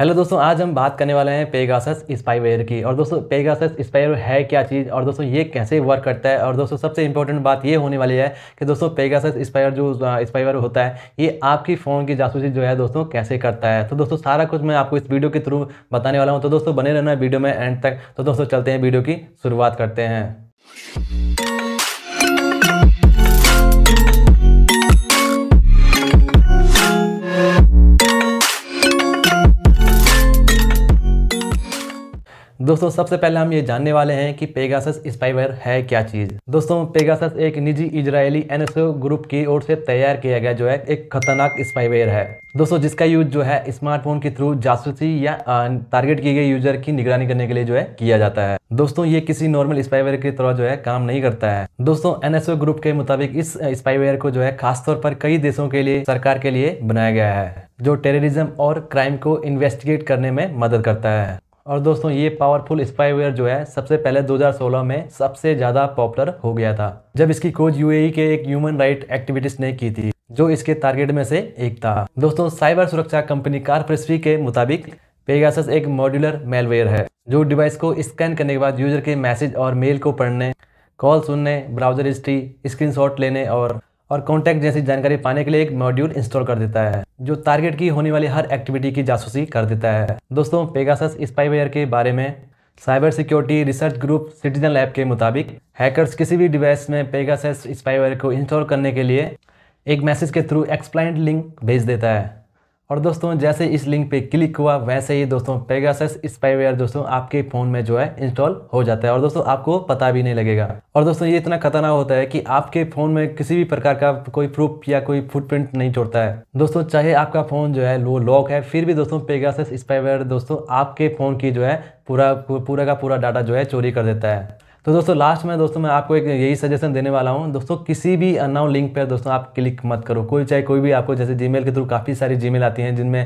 hello दोस्तों आज हम बात करने वाले हैं पेगासस स्पाईवेयर की और दोस्तों पेगासस स्पाईवेयर है क्या चीज़ और दोस्तों ये कैसे वर्क करता है और दोस्तों सबसे इंपॉर्टेंट बात ये होने वाली है कि दोस्तों पेगासस स्पाईवेयर जो स्पाईवेयर होता है ये आपकी फ़ोन की जासूसी जो है दोस्तों कैसे करता है तो दोस्तों सारा कुछ मैं आपको इस वीडियो के थ्रू बताने वाला हूँ तो दोस्तों बने रहना वीडियो में एंड तक तो दोस्तों चलते हैं वीडियो की शुरुआत करते हैं दोस्तों सबसे पहले हम ये जानने वाले हैं कि पेगासस स्पाइवर है क्या चीज़ दोस्तों पेगासस एक निजी इजरायली एनएसओ ग्रुप की ओर से तैयार किया गया जो है एक खतरनाक स्पाइवेयर है दोस्तों जिसका यूज जो है स्मार्टफोन के थ्रू जासूसी या टारगेट किए गए यूजर की निगरानी करने के लिए जो है किया जाता है दोस्तों ये किसी नॉर्मल स्पाइवेयर की तरह जो है काम नहीं करता है दोस्तों एनएसओ ग्रुप के मुताबिक इस स्पाइवेयर को जो है खासतौर पर कई देशों के लिए सरकार के लिए बनाया गया है जो टेररिज्म और क्राइम को इन्वेस्टिगेट करने में मदद करता है और दोस्तों ये पावरफुल स्पाईवेयर जो है सबसे पहले 2016 में सबसे ज़्यादा पॉपुलर हो गया था जब इसकी खोज यूएई e के एक ह्यूमन राइट एक्टिविटिस्ट ने की थी जो इसके टारगेट में से एक था दोस्तों साइबर सुरक्षा कंपनी कार के मुताबिक पेगासस एक मॉड्यूलर मेलवेयर है जो डिवाइस को स्कैन करने के बाद यूजर के मैसेज और मेल को पढ़ने कॉल सुनने ब्राउजर हिस्ट्री स्क्रीन लेने और और कॉन्टैक्ट जैसी जानकारी पाने के लिए एक मॉड्यूल इंस्टॉल कर देता है जो टारगेट की होने वाली हर एक्टिविटी की जासूसी कर देता है दोस्तों पेगासस स्पाईवेयर के बारे में cyber security research group citizen lab के मुताबिक हैकर्स किसी भी डिवाइस में पेगासस स्पाईवेयर को इंस्टॉल करने के लिए एक मैसेज के थ्रू एक्सप्लाइंट लिंक भेज देता है और दोस्तों जैसे इस लिंक पे क्लिक हुआ वैसे ही दोस्तों पेगासस स्पाईवेयर दोस्तों आपके फ़ोन में जो है इंस्टॉल हो जाता है और दोस्तों आपको पता भी नहीं लगेगा और दोस्तों ये इतना खतरनाक होता है कि आपके फ़ोन में किसी भी प्रकार का कोई प्रूफ या कोई फुटप्रिंट नहीं छोड़ता है दोस्तों चाहे आपका फ़ोन जो है वो लॉक है फिर भी दोस्तों पेगासस स्पाईवेयर दोस्तों आपके फ़ोन की जो है पूरा पूरा का पूरा डाटा जो है चोरी कर देता है तो दोस्तों लास्ट में दोस्तों मैं आपको एक यही सजेशन देने वाला हूँ दोस्तों किसी भी अनाउ लिंक पर दोस्तों आप क्लिक मत करो कोई चाहे कोई भी आपको जैसे जीमेल के थ्रू काफ़ी सारी जीमेल आती हैं जिनमें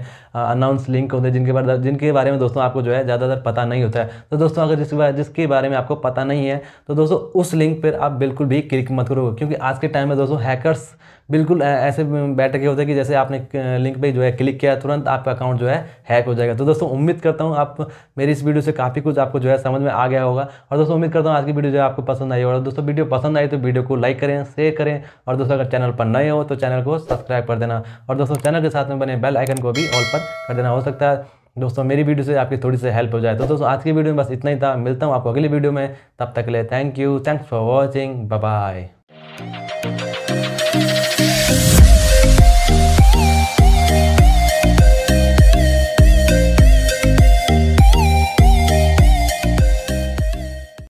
अनाउंस लिंक होते हैं जिनके बारे जिनके बारे में दोस्तों आपको जो है ज़्यादातर पता नहीं होता है तो दोस्तों अगर जिसके बारे जिसके बारे में आपको पता नहीं है तो दोस्तों उस लिंक पर आप बिल्कुल भी क्लिक मत करो क्योंकि आज के टाइम में दोस्तों हैकर्स बिल्कुल ऐसे बैठ के होता है कि जैसे आपने लिंक पे जो है क्लिक किया तुरंत आपका अकाउंट जो है हैक हो जाएगा तो दोस्तों उम्मीद करता हूँ आप मेरी इस वीडियो से काफ़ी कुछ आपको जो है समझ में आ गया होगा और दोस्तों उम्मीद करता हूँ आज की वीडियो जो है आपको पसंद आई और दोस्तों वीडियो पसंद आई तो वीडियो को लाइक करें शेयर करें और दोस्तों अगर चैनल पर नए हो तो चैनल को सब्सक्राइब कर देना और दोस्तों चैनल के साथ में बने बेल आइकन को भी ऑल पर कर देना हो सकता है दोस्तों मेरी वीडियो से आपकी थोड़ी सी हेल्प हो जाए तो दोस्तों आज की वीडियो में बस इतना ही था मिलता हूँ आपको अगली वीडियो में तब तक ले thank you thanks for watching bye